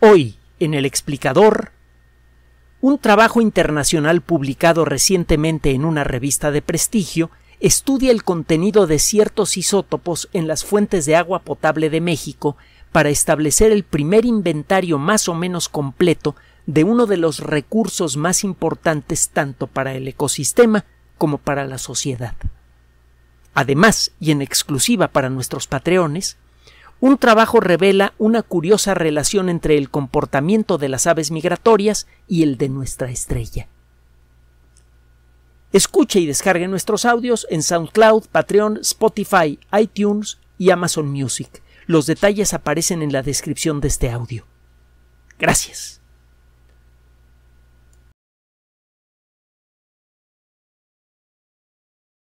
Hoy, en el explicador, un trabajo internacional publicado recientemente en una revista de prestigio estudia el contenido de ciertos isótopos en las fuentes de agua potable de México para establecer el primer inventario más o menos completo de uno de los recursos más importantes tanto para el ecosistema como para la sociedad. Además, y en exclusiva para nuestros patreones, un trabajo revela una curiosa relación entre el comportamiento de las aves migratorias y el de nuestra estrella. Escuche y descargue nuestros audios en SoundCloud, Patreon, Spotify, iTunes y Amazon Music. Los detalles aparecen en la descripción de este audio. Gracias.